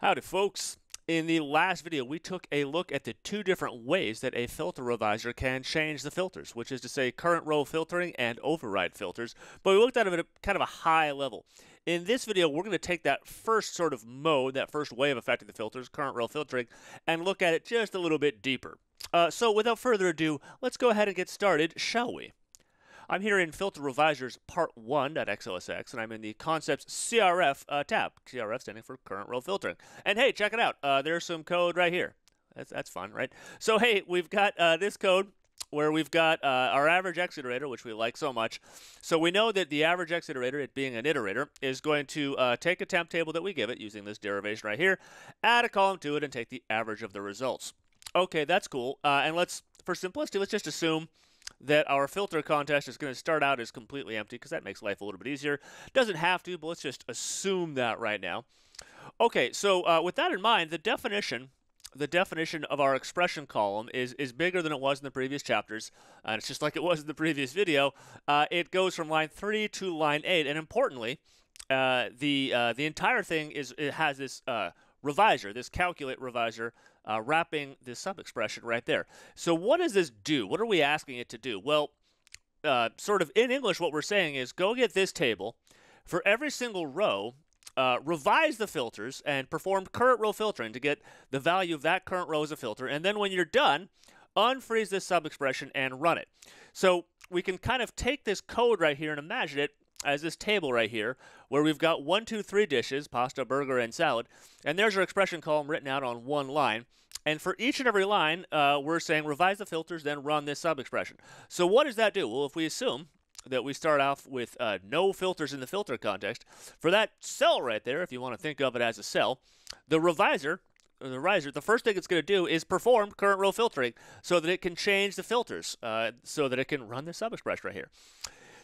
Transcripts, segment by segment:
Howdy, folks. In the last video, we took a look at the two different ways that a filter revisor can change the filters, which is to say current row filtering and override filters, but we looked at it at a, kind of a high level. In this video, we're going to take that first sort of mode, that first way of affecting the filters, current row filtering, and look at it just a little bit deeper. Uh, so without further ado, let's go ahead and get started, shall we? I'm here in Filter Revisers Part 1 at XLSX, and I'm in the Concepts CRF uh, tab. CRF standing for Current Row Filtering. And hey, check it out. Uh, there's some code right here. That's, that's fun, right? So hey, we've got uh, this code where we've got uh, our average exit iterator, which we like so much. So we know that the average exit iterator, it being an iterator, is going to uh, take a temp table that we give it using this derivation right here, add a column to it, and take the average of the results. Okay, that's cool. Uh, and let's, for simplicity, let's just assume – that our filter contest is going to start out as completely empty because that makes life a little bit easier. Doesn't have to, but let's just assume that right now. Okay, so uh, with that in mind, the definition the definition of our expression column is, is bigger than it was in the previous chapters, and it's just like it was in the previous video. Uh, it goes from line 3 to line 8, and importantly, uh, the uh, the entire thing is it has this uh, Reviser, this calculate revisor, uh, wrapping this sub-expression right there. So what does this do? What are we asking it to do? Well, uh, sort of in English, what we're saying is go get this table. For every single row, uh, revise the filters and perform current row filtering to get the value of that current row as a filter. And then when you're done, unfreeze this sub-expression and run it. So we can kind of take this code right here and imagine it as this table right here, where we've got one, two, three dishes, pasta, burger, and salad, and there's our expression column written out on one line. And for each and every line, uh, we're saying revise the filters, then run this sub-expression. So what does that do? Well, if we assume that we start off with uh, no filters in the filter context, for that cell right there, if you want to think of it as a cell, the reviser the riser, the first thing it's going to do is perform current row filtering so that it can change the filters, uh, so that it can run this sub-expression right here.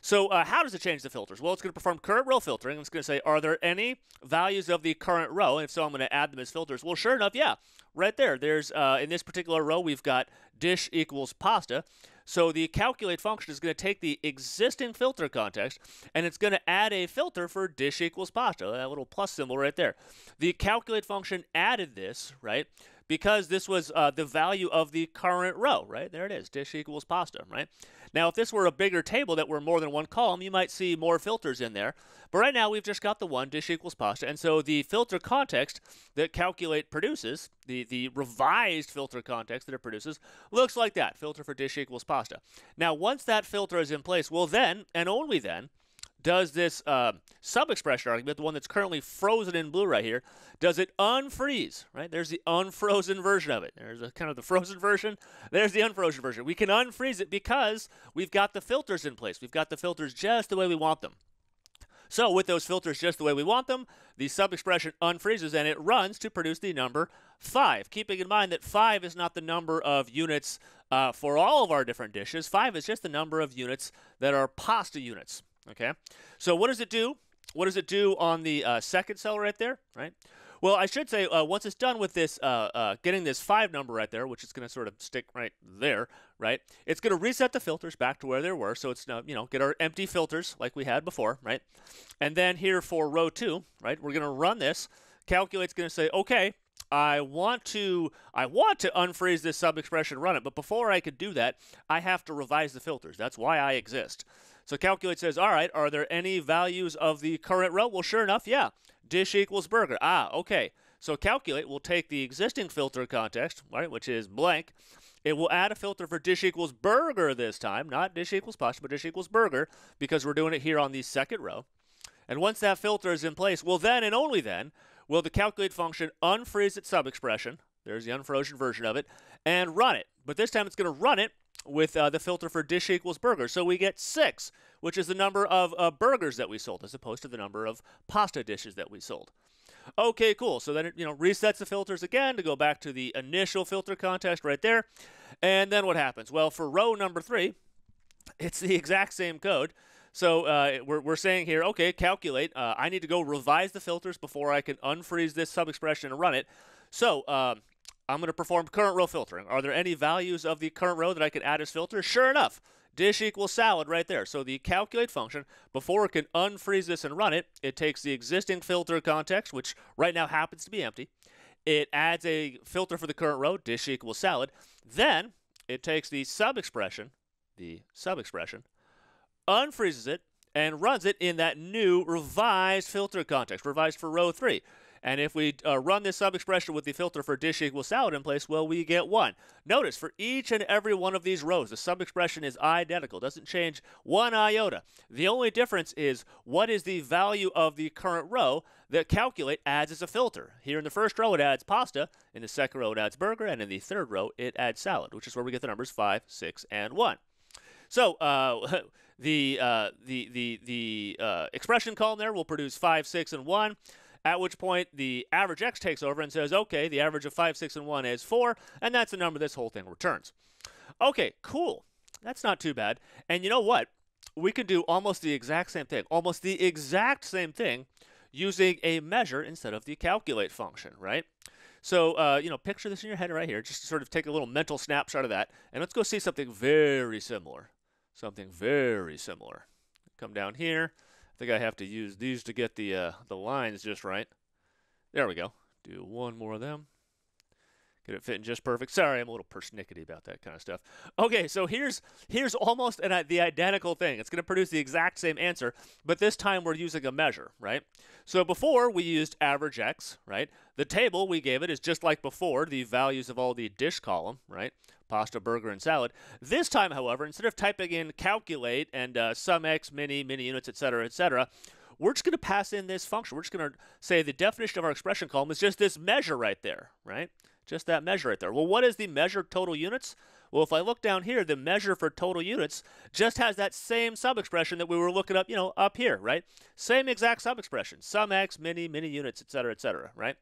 So uh, how does it change the filters? Well, it's going to perform current row filtering. It's going to say, are there any values of the current row? And if so, I'm going to add them as filters. Well, sure enough, yeah, right there. There's uh, in this particular row, we've got dish equals pasta. So the calculate function is going to take the existing filter context and it's going to add a filter for dish equals pasta, that little plus symbol right there. The calculate function added this, right? because this was uh, the value of the current row, right? There it is, dish equals pasta, right? Now, if this were a bigger table that were more than one column, you might see more filters in there. But right now, we've just got the one, dish equals pasta. And so the filter context that calculate produces, the, the revised filter context that it produces, looks like that, filter for dish equals pasta. Now, once that filter is in place, well then, and only then, does this uh, sub-expression argument, the one that's currently frozen in blue right here, does it unfreeze? Right? There's the unfrozen version of it. There's a, kind of the frozen version. There's the unfrozen version. We can unfreeze it because we've got the filters in place. We've got the filters just the way we want them. So with those filters just the way we want them, the sub-expression unfreezes and it runs to produce the number 5, keeping in mind that 5 is not the number of units uh, for all of our different dishes. 5 is just the number of units that are pasta units. Okay. So what does it do? What does it do on the uh, second cell right there, right? Well, I should say, uh, once it's done with this, uh, uh getting this 5 number right there, which is going to sort of stick right there, right? It's going to reset the filters back to where they were, so it's, you know, get our empty filters like we had before, right? And then here for row 2, right, we're going to run this. Calculate's going to say, okay, I want to I want to unfreeze this sub expression, run it, but before I could do that, I have to revise the filters. That's why I exist. So calculate says, all right, are there any values of the current row? Well, sure enough, yeah. Dish equals burger. Ah, okay. So calculate will take the existing filter context, right, which is blank. It will add a filter for dish equals burger this time, not dish equals pasta, but dish equals burger, because we're doing it here on the second row. And once that filter is in place, well then and only then will the calculate function unfreeze its subexpression. There's the unfrozen version of it, and run it. But this time it's going to run it with uh, the filter for dish equals burger. So we get six, which is the number of uh, burgers that we sold as opposed to the number of pasta dishes that we sold. Okay, cool. So then it you know resets the filters again to go back to the initial filter contest right there. And then what happens? Well, for row number three, it's the exact same code. So uh, we're, we're saying here, okay, calculate. Uh, I need to go revise the filters before I can unfreeze this subexpression and run it. So um, I'm going to perform current row filtering. Are there any values of the current row that I could add as filter? Sure enough, dish equals salad right there. So the calculate function, before it can unfreeze this and run it, it takes the existing filter context, which right now happens to be empty. It adds a filter for the current row, dish equals salad. Then it takes the sub expression, the sub expression, unfreezes it, and runs it in that new revised filter context, revised for row three. And if we uh, run this subexpression with the filter for dish equals salad in place, well, we get 1. Notice, for each and every one of these rows, the subexpression is identical. doesn't change one iota. The only difference is what is the value of the current row that calculate adds as a filter. Here in the first row, it adds pasta. In the second row, it adds burger. And in the third row, it adds salad, which is where we get the numbers 5, 6, and 1. So uh, the, uh, the, the, the, uh, expression column there will produce 5, 6, and 1. At which point, the average X takes over and says, okay, the average of 5, 6, and 1 is 4, and that's the number this whole thing returns. Okay, cool. That's not too bad. And you know what? We can do almost the exact same thing, almost the exact same thing using a measure instead of the calculate function, right? So, uh, you know, picture this in your head right here. Just sort of take a little mental snapshot of that. And let's go see something very similar. Something very similar. Come down here. I think I have to use these to get the uh, the lines just right. There we go. Do one more of them. Get it fitting just perfect. Sorry, I'm a little persnickety about that kind of stuff. Okay, so here's here's almost an, uh, the identical thing. It's going to produce the exact same answer, but this time we're using a measure, right? So before we used average x, right? The table we gave it is just like before, the values of all the dish column, right? pasta, burger, and salad. This time, however, instead of typing in calculate and uh, sum x, mini, mini units, etc., etc., we're just going to pass in this function. We're just going to say the definition of our expression column is just this measure right there, right? Just that measure right there. Well, what is the measure total units? Well, if I look down here, the measure for total units just has that same sub-expression that we were looking up, you know, up here, right? Same exact sub-expression, sum x, many, many units, et cetera, et cetera, right?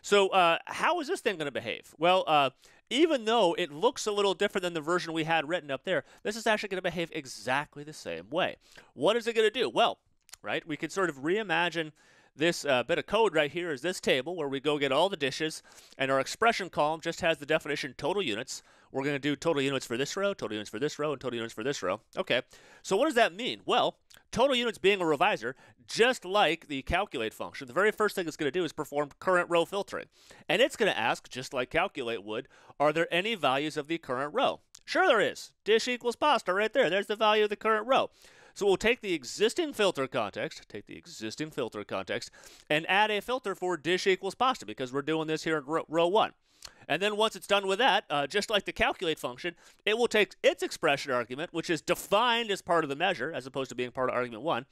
So uh, how is this thing going to behave? Well, uh, even though it looks a little different than the version we had written up there, this is actually going to behave exactly the same way. What is it going to do? Well, right, we could sort of reimagine – this uh, bit of code right here is this table where we go get all the dishes, and our expression column just has the definition total units. We're going to do total units for this row, total units for this row, and total units for this row. Okay, so what does that mean? Well, total units being a revisor, just like the calculate function, the very first thing it's going to do is perform current row filtering. And it's going to ask, just like calculate would, are there any values of the current row? Sure there is. Dish equals pasta right there. There's the value of the current row. So we'll take the existing filter context, take the existing filter context, and add a filter for dish equals pasta because we're doing this here in row, row one. And then once it's done with that, uh, just like the calculate function, it will take its expression argument, which is defined as part of the measure as opposed to being part of argument one.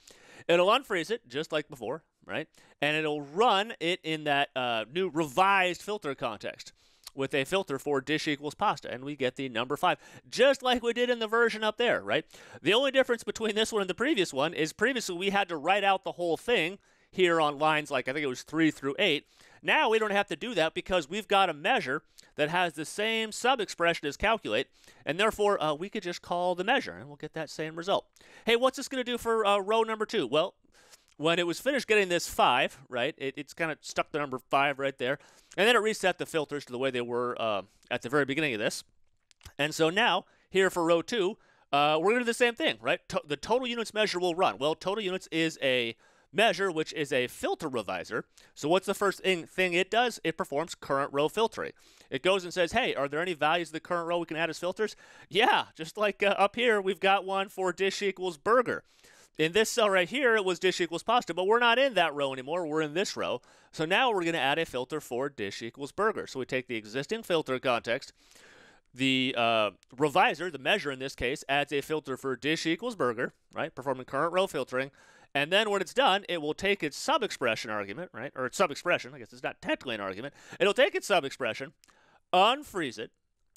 It'll unfreeze it just like before, right? And it'll run it in that uh, new revised filter context with a filter for dish equals pasta, and we get the number five, just like we did in the version up there, right? The only difference between this one and the previous one is previously we had to write out the whole thing here on lines like I think it was three through eight. Now we don't have to do that because we've got a measure that has the same sub-expression as calculate, and therefore uh, we could just call the measure, and we'll get that same result. Hey, what's this going to do for uh, row number two? Well, when it was finished getting this five, right, it, it's kind of stuck the number five right there. And then it reset the filters to the way they were uh, at the very beginning of this. And so now, here for row two, uh, we're going to do the same thing, right? To the total units measure will run. Well, total units is a measure, which is a filter reviser. So what's the first thing, thing it does? It performs current row filtering. It goes and says, hey, are there any values of the current row we can add as filters? Yeah, just like uh, up here, we've got one for dish equals burger in this cell right here, it was dish equals pasta, but we're not in that row anymore. We're in this row. So now we're going to add a filter for dish equals burger. So we take the existing filter context. The uh, revisor, the measure in this case, adds a filter for dish equals burger, right? Performing current row filtering. And then when it's done, it will take its sub-expression argument, right? Or its sub-expression. I guess it's not technically an argument. It'll take its sub-expression, unfreeze it,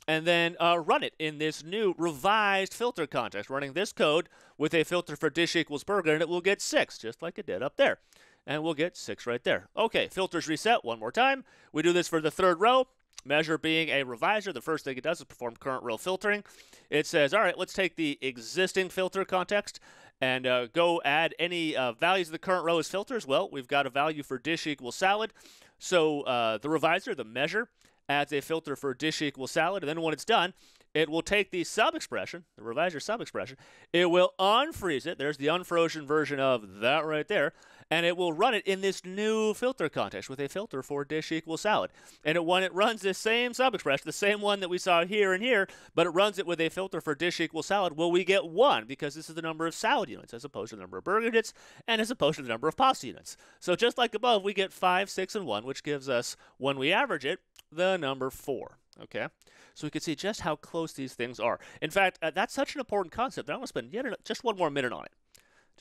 and then uh, run it in this new revised filter context, running this code with a filter for dish equals burger, and it will get six, just like it did up there. And we'll get six right there. Okay, filters reset one more time. We do this for the third row. Measure being a revisor, the first thing it does is perform current row filtering. It says, all right, let's take the existing filter context and uh, go add any uh, values of the current row as filters. Well, we've got a value for dish equals salad. So uh, the revisor, the measure, as a filter for dish equal salad. And then when it's done, it will take the sub expression, the revisor sub expression, it will unfreeze it. There's the unfrozen version of that right there and it will run it in this new filter context with a filter for dish equals salad. And it when it runs this same subexpression, the same one that we saw here and here, but it runs it with a filter for dish equals salad, well, we get one because this is the number of salad units as opposed to the number of burger units and as opposed to the number of pasta units. So just like above, we get five, six, and one, which gives us, when we average it, the number four. Okay, so we can see just how close these things are. In fact, uh, that's such an important concept that I'm going to spend yet just one more minute on it.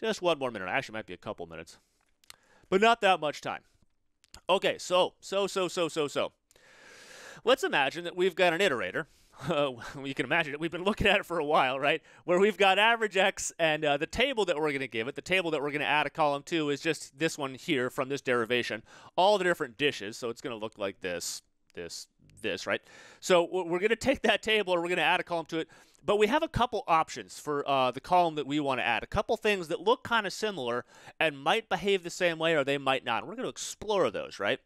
Just one more minute. Actually, might be a couple minutes but not that much time. Okay, so, so, so, so, so, so. Let's imagine that we've got an iterator. Uh, you can imagine it. We've been looking at it for a while, right? Where we've got average x and uh, the table that we're going to give it, the table that we're going to add a column to is just this one here from this derivation, all the different dishes. So it's going to look like this, this, this, right? So we're going to take that table and we're going to add a column to it. But we have a couple options for uh, the column that we want to add. A couple things that look kind of similar and might behave the same way or they might not. We're going to explore those, right?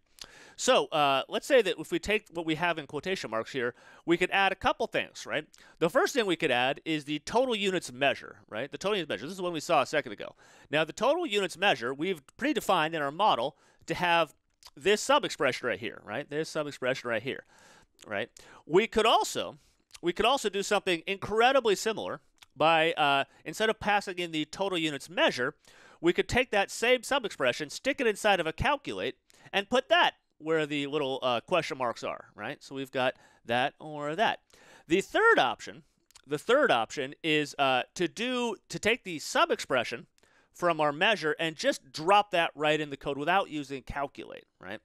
So uh, let's say that if we take what we have in quotation marks here, we could add a couple things, right? The first thing we could add is the total units measure, right? The total units measure. This is one we saw a second ago. Now, the total units measure, we've predefined in our model to have this sub-expression right here, right? This sub-expression right here, right? We could also we could also do something incredibly similar by uh, instead of passing in the total units measure, we could take that same sub-expression, stick it inside of a calculate, and put that where the little uh, question marks are, right? So we've got that or that. The third option, the third option is uh, to do to take the sub-expression from our measure and just drop that right in the code without using calculate, right?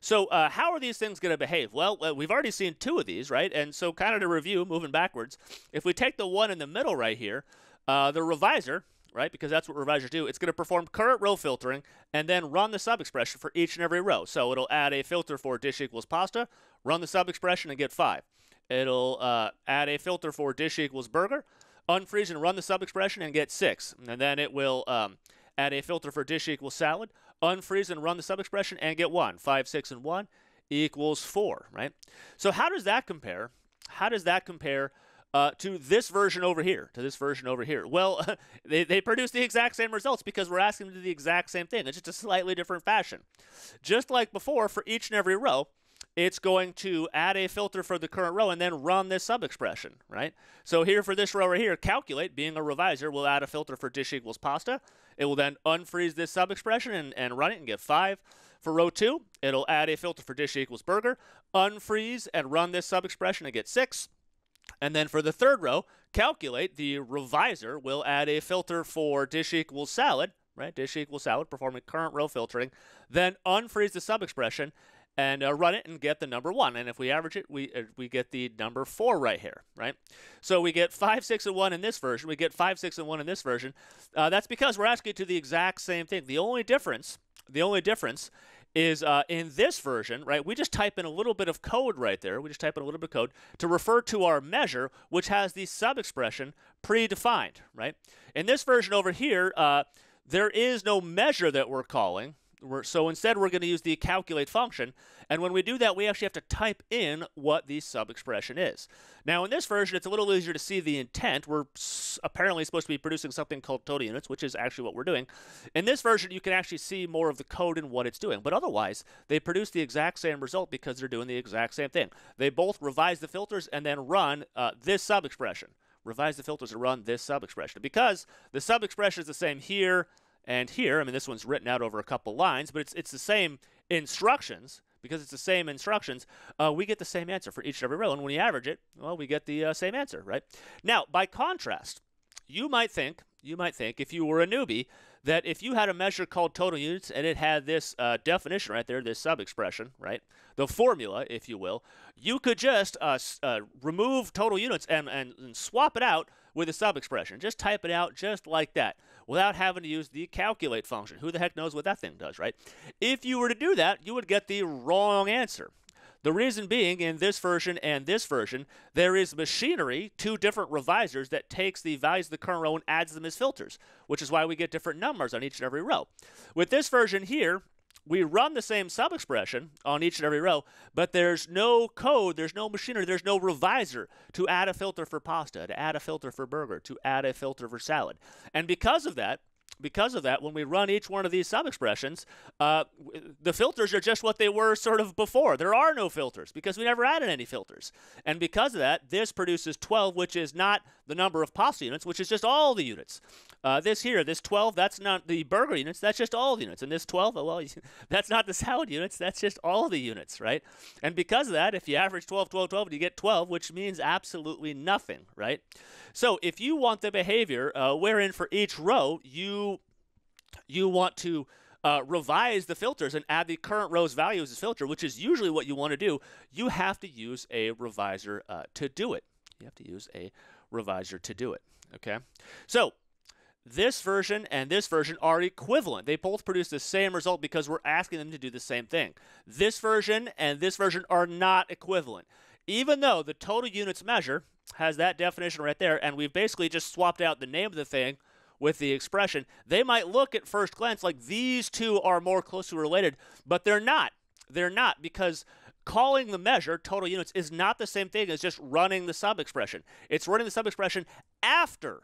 So uh, how are these things going to behave? Well, we've already seen two of these, right? And so kind of to review, moving backwards, if we take the one in the middle right here, uh, the revisor, right, because that's what revisers do, it's going to perform current row filtering and then run the sub-expression for each and every row. So it'll add a filter for dish equals pasta, run the sub-expression and get five. It'll uh, add a filter for dish equals burger, unfreeze and run the sub expression and get six. And then it will um, add a filter for dish equals salad, unfreeze and run the sub expression and get one. Five, six, and one equals four, right? So how does that compare? How does that compare uh, to this version over here, to this version over here? Well, they, they produce the exact same results because we're asking them to do the exact same thing. It's just a slightly different fashion. Just like before, for each and every row, it's going to add a filter for the current row and then run this sub-expression, right? So here for this row right here, calculate, being a revisor, will add a filter for dish equals pasta. It will then unfreeze this sub-expression and, and run it and get 5. For row 2, it'll add a filter for dish equals burger, unfreeze and run this sub-expression and get 6. And then for the third row, calculate, the revisor will add a filter for dish equals salad, right? Dish equals salad, performing current row filtering, then unfreeze the sub expression and uh, run it and get the number one. And if we average it, we uh, we get the number four right here, right? So we get five, six, and one in this version. We get five, six, and one in this version. Uh, that's because we're asking to the exact same thing. The only difference, the only difference is uh, in this version, right? We just type in a little bit of code right there. We just type in a little bit of code to refer to our measure, which has the sub-expression predefined, right? In this version over here, uh, there is no measure that we're calling, we're, so instead, we're going to use the calculate function. And when we do that, we actually have to type in what the sub-expression is. Now, in this version, it's a little easier to see the intent. We're apparently supposed to be producing something called total units, which is actually what we're doing. In this version, you can actually see more of the code and what it's doing. But otherwise, they produce the exact same result because they're doing the exact same thing. They both revise the filters and then run uh, this sub-expression. Revise the filters and run this sub-expression. Because the sub-expression is the same here, and here, I mean, this one's written out over a couple lines, but it's, it's the same instructions because it's the same instructions, uh, we get the same answer for each and every row. And when we average it, well, we get the uh, same answer, right? Now, by contrast, you might think, you might think, if you were a newbie, that if you had a measure called total units and it had this uh, definition right there, this sub-expression, right, the formula, if you will, you could just uh, uh, remove total units and, and, and swap it out with a sub-expression. Just type it out just like that without having to use the calculate function. Who the heck knows what that thing does, right? If you were to do that, you would get the wrong answer. The reason being, in this version and this version, there is machinery, two different revisers, that takes the values of the current row and adds them as filters, which is why we get different numbers on each and every row. With this version here, we run the same sub expression on each and every row, but there's no code, there's no machinery, there's no revisor to add a filter for pasta, to add a filter for burger, to add a filter for salad. And because of that, because of that, when we run each one of these sub-expressions, uh, the filters are just what they were sort of before. There are no filters because we never added any filters. And because of that, this produces 12, which is not the number of pasta units, which is just all the units. Uh, this here, this 12, that's not the burger units, that's just all the units. And this 12, well, that's not the salad units, that's just all the units, right? And because of that, if you average 12, 12, 12, you get 12, which means absolutely nothing, right? So if you want the behavior uh, wherein for each row you you want to uh, revise the filters and add the current row's value as a filter, which is usually what you want to do, you have to use a reviser uh, to do it. You have to use a reviser to do it. Okay, so this version and this version are equivalent. They both produce the same result because we're asking them to do the same thing. This version and this version are not equivalent. Even though the total units measure has that definition right there, and we've basically just swapped out the name of the thing with the expression. They might look at first glance like these two are more closely related, but they're not. They're not because calling the measure total units is not the same thing as just running the sub expression. It's running the sub expression after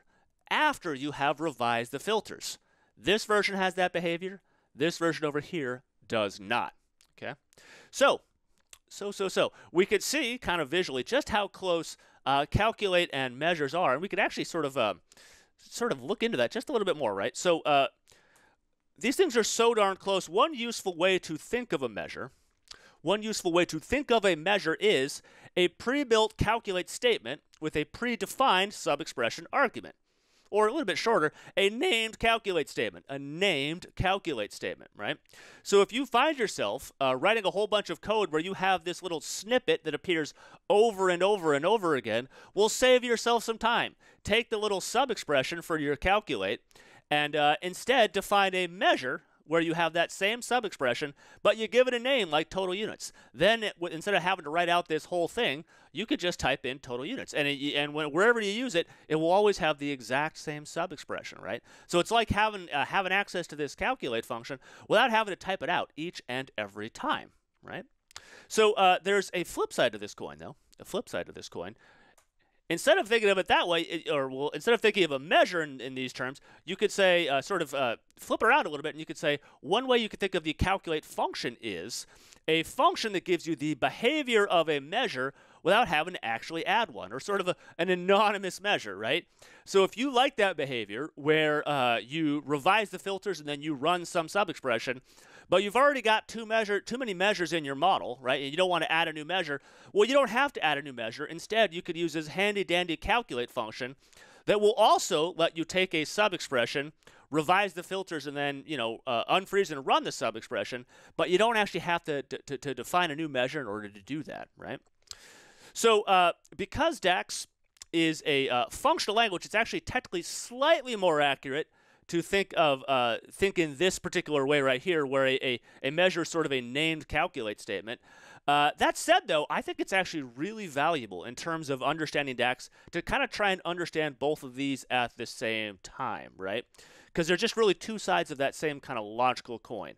after you have revised the filters. This version has that behavior. This version over here does not. Okay? So, so, so, so. We could see kind of visually just how close uh, calculate and measures are. And we could actually sort of uh, sort of look into that just a little bit more, right? So uh, these things are so darn close. One useful way to think of a measure, one useful way to think of a measure is a pre-built calculate statement with a predefined sub-expression argument or a little bit shorter, a named calculate statement. A named calculate statement, right? So if you find yourself uh, writing a whole bunch of code where you have this little snippet that appears over and over and over again, will save yourself some time. Take the little sub expression for your calculate and uh, instead define a measure where you have that same subexpression, but you give it a name like total units. Then it, instead of having to write out this whole thing, you could just type in total units, and it, and when, wherever you use it, it will always have the exact same subexpression, right? So it's like having uh, having access to this calculate function without having to type it out each and every time, right? So uh, there's a flip side to this coin, though. A flip side to this coin instead of thinking of it that way, it, or well, instead of thinking of a measure in, in these terms, you could say uh, sort of uh, flip around a little bit, and you could say one way you could think of the calculate function is a function that gives you the behavior of a measure without having to actually add one, or sort of a, an anonymous measure, right? So if you like that behavior where uh, you revise the filters and then you run some sub expression, but you've already got too measure too many measures in your model, right? And you don't want to add a new measure. Well, you don't have to add a new measure. Instead, you could use this handy dandy calculate function that will also let you take a sub-expression, revise the filters, and then you know uh, unfreeze and run the sub-expression. But you don't actually have to, to, to, define a new measure in order to do that, right? So uh, because DAX is a uh, functional language, it's actually technically slightly more accurate – to think of uh, think in this particular way right here, where a, a, a measure is sort of a named calculate statement. Uh, that said, though, I think it's actually really valuable in terms of understanding DAX to kind of try and understand both of these at the same time, right? Because they're just really two sides of that same kind of logical coin.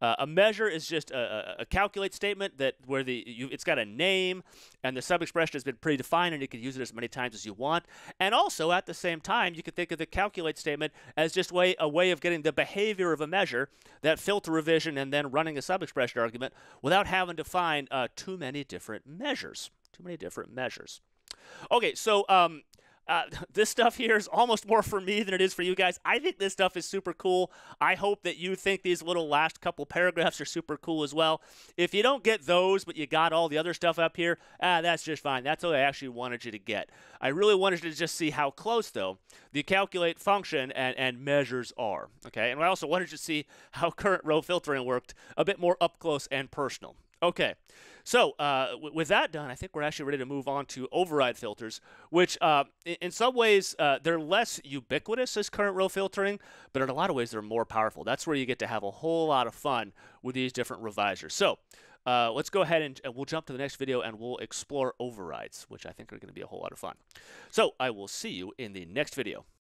Uh, a measure is just a, a, calculate statement that where the you, it's got a name and the sub-expression has been predefined, and you can use it as many times as you want. And also at the same time, you can think of the calculate statement as just way a way of getting the behavior of a measure, that filter revision, and then running a sub-expression argument without having to find uh, too many different measures. Too many different measures. Okay, so um, uh, this stuff here is almost more for me than it is for you guys. I think this stuff is super cool. I hope that you think these little last couple paragraphs are super cool as well. If you don't get those, but you got all the other stuff up here, ah, that's just fine. That's what I actually wanted you to get. I really wanted you to just see how close, though, the calculate function and, and measures are. Okay, and I also wanted you to see how current row filtering worked a bit more up close and personal. Okay. So, uh, w- with that done, I think we're actually ready to move on to override filters, which uh, in-, in some ways uh, they're less ubiquitous as current row filtering, but in a lot of ways they're more powerful. That's where you get to have a whole lot of fun with these different revisers. So, uh, let's go ahead and, and we'll jump to the next video and we'll explore overrides, which I think are going to be a whole lot of fun. So, I will see you in the next video.